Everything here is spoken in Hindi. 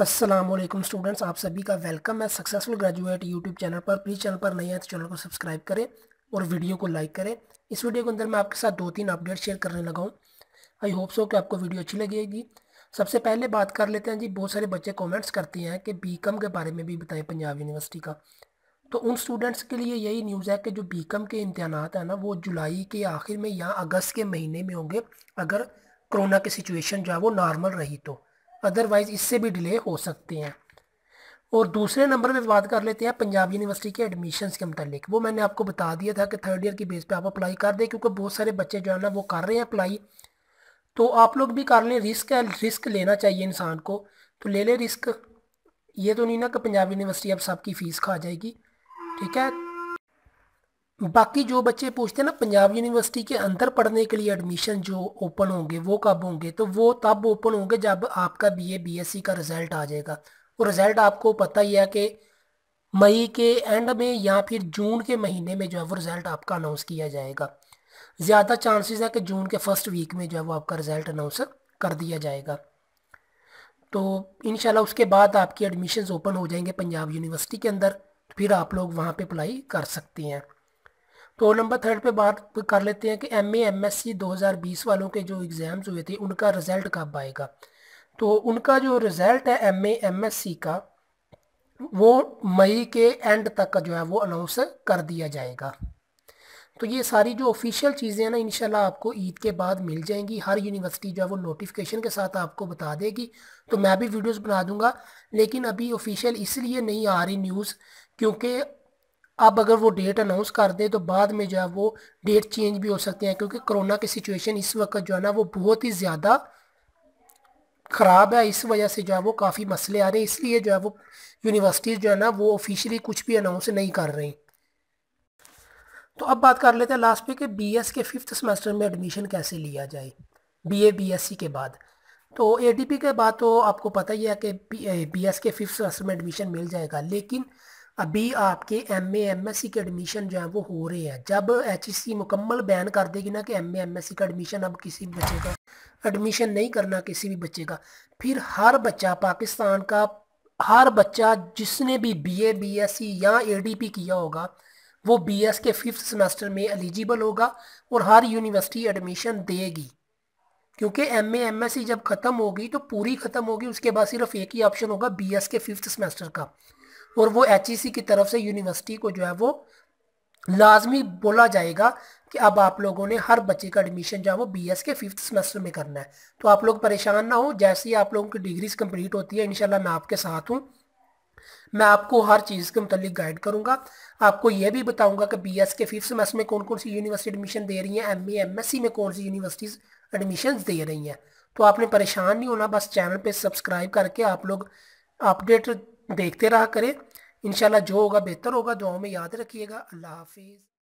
असलम स्टूडेंट्स आप सभी का वेलकम है सक्सेसफुल ग्रेजुएट यूट्यूब चैनल पर प्लीज़ चैनल पर नहीं है तो चैनल को सब्सक्राइब करें और वीडियो को लाइक करें इस वीडियो के अंदर मैं आपके साथ दो तीन अपडेट शेयर करने लगा हूँ आई होप सो कि आपको वीडियो अच्छी लगेगी सबसे पहले बात कर लेते हैं जी बहुत सारे बच्चे कॉमेंट्स करते हैं कि बी के बारे में भी बताएं पंजाब यूनिवर्सिटी का तो उन स्टूडेंट्स के लिए यही न्यूज़ है कि जो बी के इम्तहान हैं ना वो जुलाई के आखिर में या अगस्त के महीने में होंगे अगर कोरोना की सिचुएशन जो है वो नॉर्मल रही तो अदरवाइज़ इससे भी डिले हो सकते हैं और दूसरे नंबर पे बात कर लेते हैं पंजाब यूनिवर्सिटी के एडमिशन के मतलब वो मैंने आपको बता दिया था कि थर्ड ईयर की बेस पे आप अप्लाई कर दें क्योंकि बहुत सारे बच्चे जो है ना वो कर रहे हैं अप्लाई तो आप लोग भी कर लें रिस्क है रिस्क लेना चाहिए इंसान को तो ले लें रिस्क ये तो नहीं ना कि पंजाब यूनिवर्सिटी अब सबकी फ़ीस खा जाएगी ठीक है बाकी जो बच्चे पूछते हैं ना पंजाब यूनिवर्सिटी के अंदर पढ़ने के लिए एडमिशन जो ओपन होंगे वो कब होंगे तो वो तब ओपन होंगे जब आपका बीए बीएससी का रिज़ल्ट आ जाएगा वो रिज़ल्ट आपको पता ही है कि मई के एंड में या फिर जून के महीने में जो है वो रिज़ल्ट आपका अनाउंस किया जाएगा ज़्यादा चांसेस है कि जून के फर्स्ट वीक में जो है वो आपका रिज़ल्ट अनाउंस कर दिया जाएगा तो इन उसके बाद आपकी एडमिशन ओपन हो जाएंगे पंजाब यूनिवर्सिटी के अंदर फिर आप लोग वहाँ पे अप्लाई कर सकती हैं तो नंबर थर्ड पे बात कर लेते हैं कि M A M S C दो हज़ार बीस वालों के जो एग्ज़ाम्स हुए थे उनका रिज़ल्ट कब आएगा तो उनका जो रिज़ल्ट है M A M S C का वो मई के एंड तक का जो है वो अनाउंस कर दिया जाएगा तो ये सारी जो ऑफिशियल चीज़ें हैं ना इनशाला आपको ईद के बाद मिल जाएंगी हर यूनिवर्सिटी जो है वो नोटिफिकेशन के साथ आपको बता देगी तो मैं भी वीडियोस बना दूंगा लेकिन अभी ऑफिशियल इसलिए नहीं आ रही न्यूज़ क्योंकि अब अगर वो डेट अनाउंस कर दें तो बाद में जो है वो डेट चेंज भी हो सकते हैं क्योंकि कोरोना की सिचुएशन इस वक्त जो है ना वो बहुत ही ज़्यादा ख़राब है इस वजह से जो है वो काफ़ी मसले आ रहे हैं इसलिए जो है वो यूनिवर्सिटीज़ जो है ना वो ऑफिशियली कुछ भी अनाउंस नहीं कर रही तो अब बात कर लेते हैं लास्ट में कि एस के फिफ्थ सेमेस्टर में एडमिशन कैसे लिया जाए एस सी के बाद तो एडीपी के बाद तो आपको पता ही है कि एस के फिफ्थ सेमेस्टर में एडमिशन मिल जाएगा लेकिन अभी आपके M A M S C के एडमिशन जो है वो हो रहे हैं जब एच सी मुकम्मल बैन कर देगी ना कि M A M S C का एडमिशन अब किसी भी बच्चे का एडमिशन नहीं करना किसी भी बच्चे का फिर हर बच्चा पाकिस्तान का हर बच्चा जिसने भी B A B S C या ए डी पी किया होगा वो बी एस के फिफ्थ सेमेस्टर में एलिजिबल होगा और हर यूनिवर्सिटी एडमिशन देगी क्योंकि M A M S C जब ख़त्म होगी तो पूरी ख़त्म होगी उसके बाद सिर्फ एक ही ऑप्शन होगा बी एस के फिफ्थ सेमेस्टर का और वो एच e की तरफ से यूनिवर्सिटी को जो है वो लाजमी बोला जाएगा कि अब आप लोगों ने हर बच्चे का एडमिशन जो है वो बी के फिफ्थ सेमेस्टर में करना है तो आप लोग परेशान ना हो जैसे ही आप लोगों की डिग्रीज कंप्लीट होती है इनशाला मैं आपके साथ हूँ मैं आपको हर चीज़ के मतलब गाइड करूँगा आपको यह भी बताऊँगा कि बी के फिफ्थ सेमेस्टर में कौन कौन सी यूनिवर्सिटी एडमिशन दे रही हैं एम एमएससी में कौन सी यूनिवर्सिटीज़ एडमिशन दे रही हैं तो आपने परेशान नहीं होना बस चैनल पर सब्सक्राइब करके आप लोग अपडेट देखते रहा करें इनशाला जो होगा बेहतर होगा दुआओं में याद रखिएगा अल्लाह हाफिज़